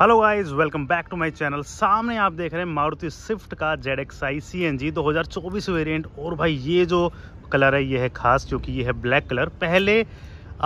hello guys welcome back to my channel सामने आप देख रहे हैं मारुति स्विफ्ट का Z X I C N G दो हज़ार चौबीस वेरियंट और भाई ये जो कलर है ये है खास क्योंकि ये है ब्लैक कलर पहले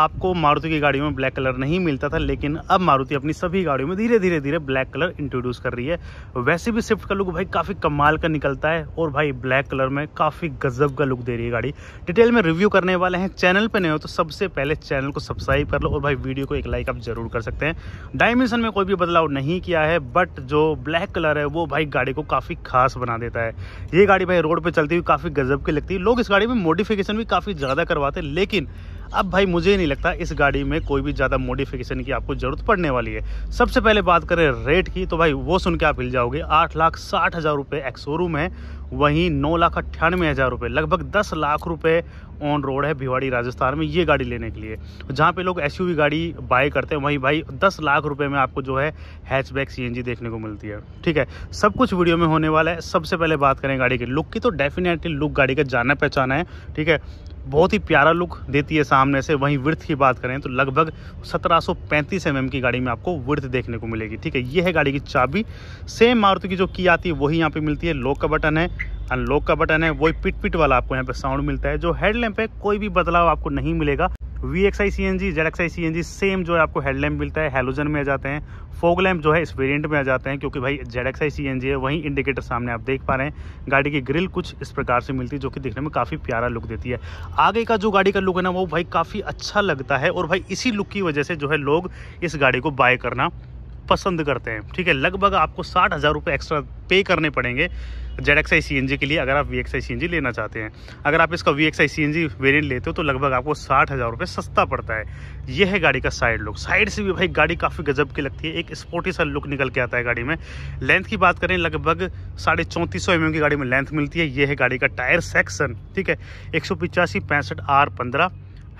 आपको मारुति की गाड़ियों में ब्लैक कलर नहीं मिलता था लेकिन अब मारुति अपनी सभी गाड़ियों में धीरे धीरे धीरे ब्लैक कलर इंट्रोड्यूस कर रही है वैसे भी स्विफ्ट का लुक भाई काफ़ी कमाल का निकलता है और भाई ब्लैक कलर में काफ़ी गजब का लुक दे रही है गाड़ी डिटेल में रिव्यू करने वाले हैं चैनल पर नहीं हो तो सबसे पहले चैनल को सब्सक्राइब कर लो और भाई वीडियो को एक लाइक आप जरूर कर सकते हैं डायमेंशन में कोई भी बदलाव नहीं किया है बट जो ब्लैक कलर है वो भाई गाड़ी को काफ़ी खास बना देता है ये गाड़ी भाई रोड पर चलती हुई काफ़ी गजब की लगती है लोग इस गाड़ी में मॉडिफिकेशन भी काफ़ी ज़्यादा करवाते हैं लेकिन अब भाई मुझे नहीं लगता इस गाड़ी में कोई भी ज़्यादा मॉडिफिकेशन की आपको ज़रूरत पड़ने वाली है सबसे पहले बात करें रेट की तो भाई वो सुन के आप हिल जाओगे आठ लाख साठ हज़ार रुपये एक शोरूम है वहीं नौ लाख अट्ठानवे हज़ार रुपये लगभग दस लाख रुपये ऑन रोड है भिवाड़ी राजस्थान में ये गाड़ी लेने के लिए जहाँ पे लोग एस गाड़ी बाय करते हैं वहीं भाई दस लाख रुपये में आपको जो है हैचबैक सीएनजी देखने को मिलती है ठीक है सब कुछ वीडियो में होने वाला है सबसे पहले बात करें गाड़ी की लुक की तो डेफिनेटली लुक गाड़ी का जाना पहचाना है ठीक है बहुत ही प्यारा लुक देती है सामने से वहीं विर्थ की बात करें तो लगभग 1735 सौ mm की गाड़ी में आपको विर्थ देखने को मिलेगी ठीक है ये है गाड़ी की चाबी सेम मारुति की जो की आती है वही यहाँ पे मिलती है लॉक का बटन है अनलॉक का बटन है वही पिट पिट वाला आपको यहाँ पे साउंड मिलता है जो हेडलैम्प है कोई भी बदलाव आपको नहीं मिलेगा V X I C N G Z X I C N G same जो है आपको हेडलैम्प मिलता है हेलोजन में आ जाते हैं फोग लैम्प जो है इस वेरिएंट में आ जाते हैं क्योंकि भाई Z X I C N G है वहीं इंडिकेटर सामने आप देख पा रहे हैं गाड़ी की ग्रिल कुछ इस प्रकार से मिलती है जो कि दिखने में काफ़ी प्यारा लुक देती है आगे का जो गाड़ी का लुक है ना वो भाई काफ़ी अच्छा लगता है और भाई इसी लुक की वजह से जो है लोग इस गाड़ी को बाय करना पसंद करते हैं ठीक है लगभग आपको साठ हज़ार रुपये एक्स्ट्रा पे करने पड़ेंगे Z X I C N G के लिए अगर आप V X I C N G लेना चाहते हैं अगर आप इसका V X I C N G variant लेते हो तो लगभग आपको साठ हज़ार रुपये सस्ता पड़ता है यह है गाड़ी का साइड लुक साइड से भी भाई गाड़ी काफ़ी गजब की लगती है एक स्पोर्टी सा लुक निकल के आता है गाड़ी में लेंथ की बात करें लगभग साढ़े चौंतीस सौ एम की गाड़ी में लेंथ मिलती है यह है गाड़ी का टायर सेक्शन ठीक है एक सौ पिचासी पैंसठ आर पंद्रह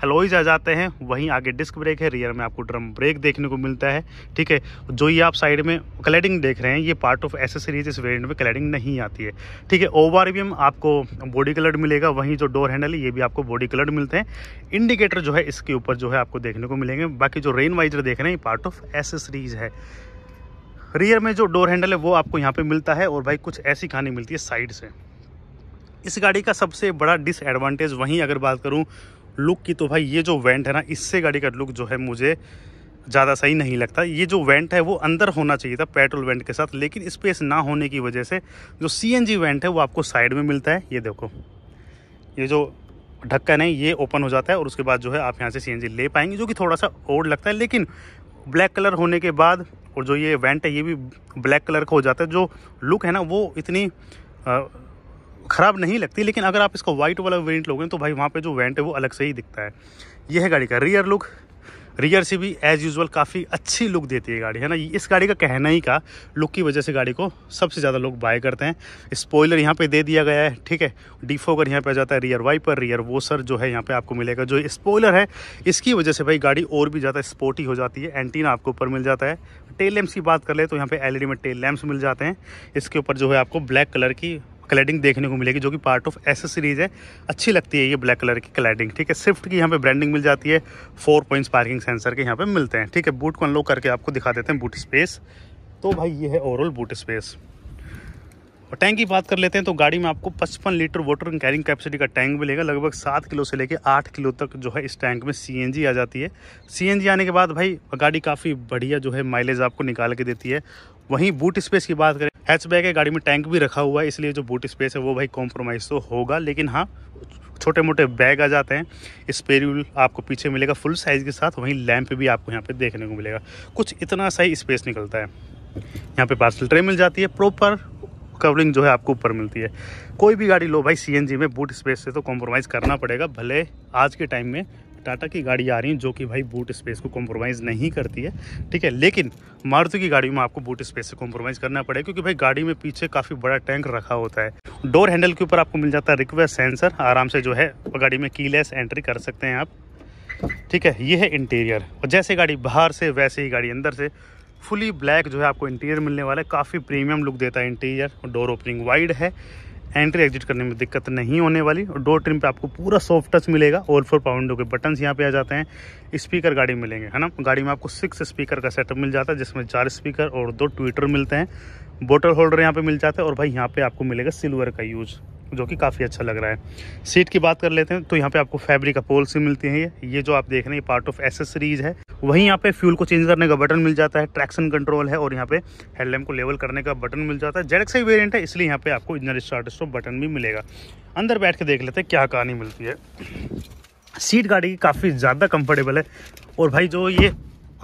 एलोइज आ जाते हैं वहीं आगे डिस्क ब्रेक है रियर में आपको ड्रम ब्रेक देखने को मिलता है ठीक है जो ये आप साइड में क्लैडिंग देख रहे हैं ये पार्ट ऑफ एसेसरीज इस वेरियंट में क्लैडिंग नहीं आती है ठीक है ओवर भी आपको बॉडी कलर्ड मिलेगा वहीं जो डोर हैंडल है ये भी आपको बॉडी कलर मिलते हैं इंडिकेटर जो है इसके ऊपर जो है आपको देखने को मिलेंगे बाकी जो रेन वाइजर देख रहे हैं ये पार्ट ऑफ एसेसरीज है रियर में जो डोर हैंडल है वो आपको यहाँ पे मिलता है और भाई कुछ ऐसी खानी मिलती है साइड से इस गाड़ी का सबसे बड़ा डिसएडवांटेज वहीं अगर बात करूँ लुक की तो भाई ये जो वेंट है ना इससे गाड़ी का लुक जो है मुझे ज़्यादा सही नहीं लगता ये जो वेंट है वो अंदर होना चाहिए था पेट्रोल वेंट के साथ लेकिन स्पेस ना होने की वजह से जो सी वेंट है वो आपको साइड में मिलता है ये देखो ये जो ढक्कन है ये ओपन हो जाता है और उसके बाद जो है आप यहाँ से सी ले पाएंगे जो कि थोड़ा सा ओड लगता है लेकिन ब्लैक कलर होने के बाद और जो ये वेंट है ये भी ब्लैक कलर का हो जाता है जो लुक है ना वो इतनी ख़राब नहीं लगती लेकिन अगर आप इसका वाइट वाला वेंट लोगे तो भाई वहाँ पे जो वेंट है वो अलग से ही दिखता है यह है गाड़ी का रियर लुक रियर से भी एज़ यूजल काफ़ी अच्छी लुक देती है गाड़ी है ना इस गाड़ी का कहना ही का लुक की वजह से गाड़ी को सबसे ज़्यादा लोग बाय करते हैं स्पॉइलर यहाँ पे दे दिया गया है ठीक है अगर यहाँ पे आ जाता है रियर वाइपर रियर वोसर जो है यहाँ पे आपको मिलेगा जो स्पॉइलर है इसकी वजह से भाई गाड़ी और भी ज़्यादा स्पोर्टी हो जाती है एंटीना आपको ऊपर मिल जाता है टेल लैम्प्स की बात कर ले तो यहाँ पे एलईडी में टेल लैम्प्स मिल जाते हैं इसके ऊपर जो है आपको ब्लैक कलर की क्लैडिंग देखने को मिलेगी जो कि पार्ट ऑफ एस सीरीज है अच्छी लगती है ये ब्लैक कलर की क्लैडिंग ठीक है स्विफ्ट की यहाँ पे ब्रांडिंग मिल जाती है फोर पॉइंट्स पार्किंग सेंसर के यहाँ पे मिलते हैं ठीक है बूट को अनलॉक करके आपको दिखा देते हैं बूट स्पेस तो भाई ये है ओवरऑल बूट स्पेस और टैंक की बात कर लेते हैं तो गाड़ी में आपको 55 लीटर वाटर कैरिंग कैपेसिटी का टैंक मिलेगा लगभग सात किलो से लेकर आठ किलो तक जो है इस टैंक में सीएनजी आ जाती है सीएनजी आने के बाद भाई गाड़ी काफ़ी बढ़िया जो है माइलेज आपको निकाल के देती है वहीं बूट स्पेस की बात करें हैचबैक है गाड़ी में टैंक भी रखा हुआ है इसलिए जो बूट स्पेस है वो भाई कॉम्प्रोमाइज़ तो होगा लेकिन हाँ छोटे मोटे बैग आ जाते हैं स्पेरियल आपको पीछे मिलेगा फुल साइज़ के साथ वहीं लैम्प भी आपको यहाँ पे देखने को मिलेगा कुछ इतना सा ही स्पेस निकलता है यहाँ पे पार्सल ट्रे मिल जाती है प्रॉपर कवरिंग जो है आपको ऊपर मिलती है कोई भी गाड़ी लो भाई सी में बूट स्पेस से तो कॉम्प्रोमाइज़ करना पड़ेगा भले आज के टाइम में टाटा की गाड़ी आ रही हैं जो कि भाई बूट स्पेस को कॉम्प्रोमाइज़ नहीं करती है ठीक है लेकिन मारुति की गाड़ी में आपको बूट स्पेस से कॉम्प्रोमाइज़ करना पड़ेगा क्योंकि भाई गाड़ी में पीछे काफ़ी बड़ा टैंक रखा होता है डोर हैंडल के ऊपर आपको मिल जाता है रिक्वेस्ट सेंसर आराम से जो है गाड़ी में कीलेस एंट्री कर सकते हैं आप ठीक है ये है इंटीरियर और जैसे गाड़ी बाहर से वैसे ही गाड़ी अंदर से फुली ब्लैक जो है आपको इंटीरियर मिलने वाला है काफ़ी प्रीमियम लुक देता है इंटीरियर डोर ओपनिंग वाइड है एंट्री एग्जिट करने में दिक्कत नहीं होने वाली और डोर ट्रिम पे आपको पूरा सॉफ्ट टच मिलेगा ऑल फोर पावर विंडो के बटन्स यहाँ पे आ जाते हैं स्पीकर गाड़ी मिलेंगे है ना गाड़ी में आपको सिक्स स्पीकर का सेटअप मिल जाता है जिसमें चार स्पीकर और दो ट्विटर मिलते हैं बोटल होल्डर यहाँ पे मिल जाता है और भाई यहाँ पे आपको मिलेगा सिल्वर का यूज़ जो कि काफ़ी अच्छा लग रहा है सीट की बात कर लेते हैं तो यहाँ पे आपको फैब्रिक अपोल से मिलती है ये ये जो आप देख रहे हैं पार्ट ऑफ एसेसरीज है वहीं यहाँ पे फ्यूल को चेंज करने का बटन मिल जाता है ट्रैक्शन कंट्रोल है और यहाँ पे हेडलैम्प को लेवल करने का बटन मिल जाता है जेड एक्स वेरियंट है इसलिए यहाँ पे आपको इंजन स्टार्ट स्टॉप बटन भी मिलेगा अंदर बैठ के देख लेते हैं क्या कहानी मिलती है सीट गाड़ी काफ़ी ज़्यादा कम्फर्टेबल है और भाई जो ये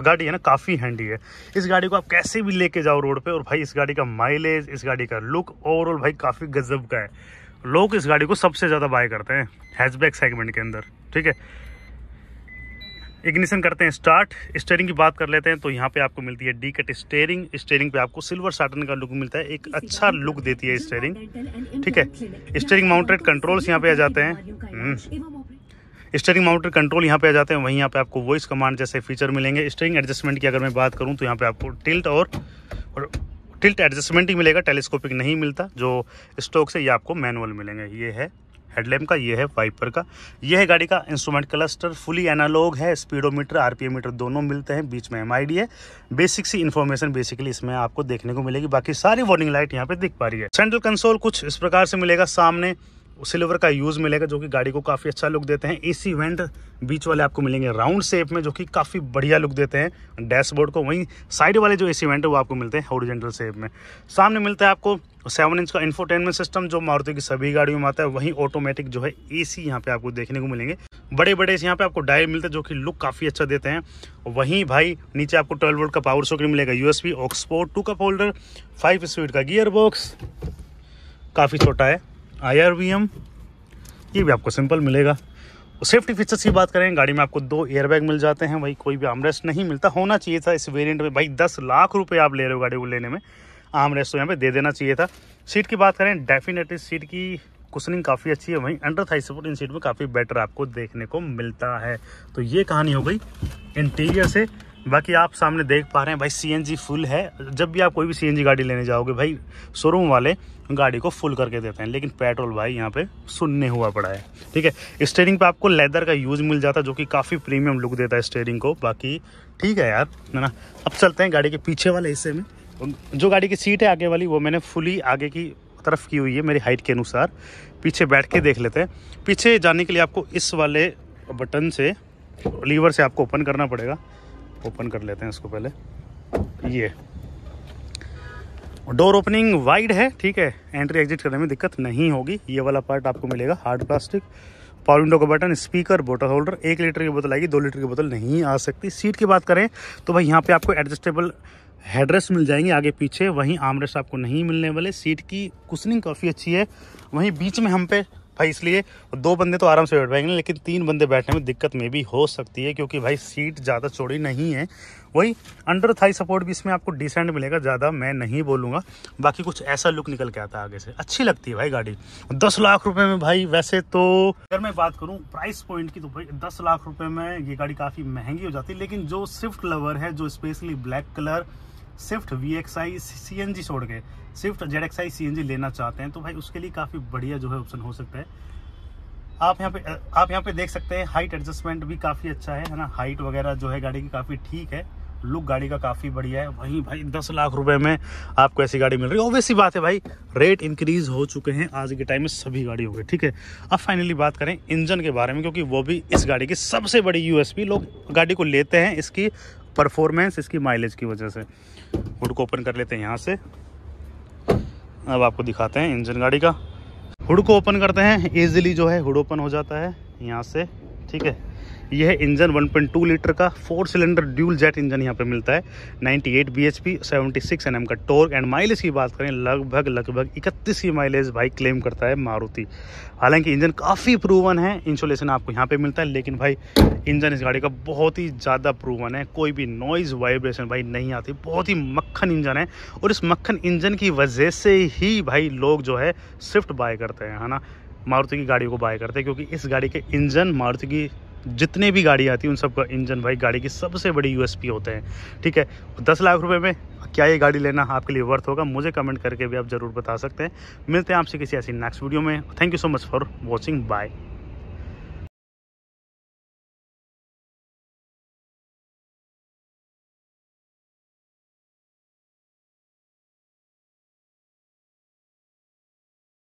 गाड़ी है ना काफ़ी हैंडी है इस गाड़ी को आप कैसे भी लेके जाओ रोड पे और भाई इस गाड़ी का माइलेज इस गाड़ी का लुक ओवरऑल भाई काफ़ी गजब का है लोग इस गाड़ी को सबसे ज़्यादा बाय करते हैं हैचबैक सेगमेंट के अंदर ठीक है इग्निशन करते हैं स्टार्ट स्टेयरिंग की बात कर लेते हैं तो यहाँ पे आपको मिलती है डी कट स्टेयरिंग स्टेयरिंग पे आपको सिल्वर साटन का लुक मिलता है एक अच्छा लुक देती है स्टेयरिंग ठीक है स्टेयरिंग माउंटेड कंट्रोल्स यहाँ पे आ जाते हैं स्टेयरिंग माउंटेड कंट्रोल यहाँ पे आ जाते हैं वहीं यहाँ पे आपको वॉइस कमांड जैसे फीचर मिलेंगे स्टेयरिंग एडजस्टमेंट की अगर मैं बात करूँ तो यहाँ पे आपको टिल्ट और, और टिल्ट एडजस्टमेंट ही मिलेगा टेलीस्कोपिक नहीं मिलता जो स्टॉक से ये आपको मैनुअल मिलेंगे ये है हेडलैम्प का ये है वाइपर का ये है गाड़ी का इंस्ट्रूमेंट क्लस्टर फुली एनालॉग है स्पीडोमीटर मीटर दोनों मिलते हैं बीच में एम है बेसिक सी इन्फॉर्मेशन बेसिकली इसमें आपको देखने को मिलेगी बाकी सारी वार्निंग लाइट यहाँ पे दिख पा रही है सेंट्रल कंसोल कुछ इस प्रकार से मिलेगा सामने सिल्वर का यूज़ मिलेगा जो कि गाड़ी को काफ़ी अच्छा लुक देते हैं एसी वेंट बीच वाले आपको मिलेंगे राउंड शेप में जो कि काफ़ी बढ़िया लुक देते हैं डैशबोर्ड को वहीं साइड वाले जो एसी वेंट है वो आपको मिलते हैं हॉरिजेंटल शेप में सामने मिलता है आपको सेवन इंच का इन्फोटेनमेंट सिस्टम जो मारुति की सभी गाड़ियों में आता है वहीं ऑटोमेटिक जो है सी यहाँ पे आपको देखने को मिलेंगे बड़े बड़े यहाँ पे आपको डायल मिलते हैं जो कि लुक काफ़ी अच्छा देते हैं वहीं भाई नीचे आपको ट्वेल्व वोल्ट का पावर सॉकेट मिलेगा USB aux port two cup holder five speed का गियर बॉक्स काफ़ी छोटा है आई ये भी आपको सिंपल मिलेगा और सेफ्टी फीचर्स की बात करें गाड़ी में आपको दो एयरबैग मिल जाते हैं भाई कोई भी आमरेस्ट नहीं मिलता होना चाहिए था इस वेरिएंट में भाई दस लाख रुपए आप ले रहे हो गाड़ी को लेने में आमरेस्ट तो यहाँ पे दे देना चाहिए था सीट की बात करें डेफिनेटली सीट की कुशनिंग काफ़ी अच्छी है वहीं अंडर थाई सपोर्ट इन सीट में काफ़ी बेटर आपको देखने को मिलता है तो ये कहानी हो गई इंटीरियर से बाकी आप सामने देख पा रहे हैं भाई सी फुल है जब भी आप कोई भी सी गाड़ी लेने जाओगे भाई शोरूम वाले गाड़ी को फुल करके देते हैं लेकिन पेट्रोल भाई यहाँ पे सुनने हुआ पड़ा है ठीक है स्टेयरिंग पे आपको लेदर का यूज़ मिल जाता है जो कि काफ़ी प्रीमियम लुक देता है स्टेयरिंग को बाकी ठीक है यार है ना अब चलते हैं गाड़ी के पीछे वाले हिस्से में जो गाड़ी की सीट है आगे वाली वो मैंने फुली आगे की तरफ की हुई है मेरी हाइट के अनुसार पीछे बैठ के देख लेते हैं पीछे जाने के लिए आपको इस वाले बटन से लीवर से आपको ओपन करना पड़ेगा ओपन कर लेते हैं इसको पहले ये डोर ओपनिंग वाइड है ठीक है एंट्री एग्जिट करने में दिक्कत नहीं होगी ये वाला पार्ट आपको मिलेगा हार्ड प्लास्टिक पावर विंडो का बटन स्पीकर बोटल होल्डर एक लीटर की बोतल आएगी दो लीटर की बोतल नहीं आ सकती सीट की बात करें तो भाई यहाँ पे आपको एडजस्टेबल हेडरेस्ट मिल जाएंगे आगे पीछे वहीं आमरेस्ट आपको नहीं मिलने वाले सीट की कुशनिंग काफ़ी अच्छी है वहीं बीच में हम पे भाई इसलिए दो बंदे तो आराम से बैठ पाएंगे लेकिन तीन बंदे बैठने में दिक्कत में भी हो सकती है क्योंकि भाई सीट ज़्यादा चौड़ी नहीं है वही अंडर थाई सपोर्ट भी इसमें आपको डिसेंट मिलेगा ज़्यादा मैं नहीं बोलूँगा बाकी कुछ ऐसा लुक निकल के आता है आगे से अच्छी लगती है भाई गाड़ी दस लाख रुपये में भाई वैसे तो अगर मैं बात करूँ प्राइस पॉइंट की तो भाई दस लाख रुपये में ये गाड़ी काफ़ी महंगी हो जाती है लेकिन जो स्विफ्ट लवर है जो specially black colour swift V X I C N G छोड़ के swift Z X I C N G लेना चाहते हैं तो भाई उसके लिए काफ़ी बढ़िया जो है ऑप्शन हो सकता है आप यहाँ पे आप यहाँ पे देख सकते हैं हाइट एडजस्टमेंट भी काफ़ी अच्छा है है ना हाइट वगैरह जो है गाड़ी की काफ़ी ठीक है लुक गाड़ी का काफ़ी बढ़िया है वहीं भाई दस लाख रुपए में आपको ऐसी गाड़ी मिल रही है ओबियस बात है भाई रेट इंक्रीज हो चुके हैं आज के टाइम में सभी गाड़ी हो गई ठीक है अब फाइनली बात करें इंजन के बारे में क्योंकि वो भी इस गाड़ी की सबसे बड़ी यूएसपी लोग गाड़ी को लेते हैं इसकी परफॉर्मेंस इसकी माइलेज की वजह से हुड को ओपन कर लेते हैं यहाँ से अब आपको दिखाते हैं इंजन गाड़ी का हुड को ओपन करते हैं ईजिली जो है हुड ओपन हो जाता है यहाँ से ठीक है यह है इंजन 1.2 लीटर का four cylinder dual jet engine यहाँ पे मिलता है 98 bhp 76 nm का टॉर्क एंड माइलेज की बात करें लगभग लगभग इकतीस ही माइलेज भाई क्लेम करता है मारुति हालांकि इंजन काफ़ी प्रूवन है इंसुलेशन आपको यहाँ पे मिलता है लेकिन भाई इंजन इस गाड़ी का बहुत ही ज़्यादा प्रूवन है कोई भी नॉइज़ वाइब्रेशन भाई नहीं आती बहुत ही मक्खन इंजन है और इस मक्खन इंजन की वजह से ही भाई लोग जो है स्विफ्ट बाय करते हैं है ना मारुति की गाड़ियों को बाय करते हैं क्योंकि इस गाड़ी के इंजन मारुति की जितने भी गाड़ी आती है उन सबका इंजन भाई गाड़ी की सबसे बड़ी यूएसपी होते हैं ठीक है तो दस लाख रुपए में क्या ये गाड़ी लेना आपके लिए वर्थ होगा मुझे कमेंट करके भी आप ज़रूर बता सकते हैं मिलते हैं आपसे किसी ऐसी नेक्स्ट वीडियो में thank you so much for watching bye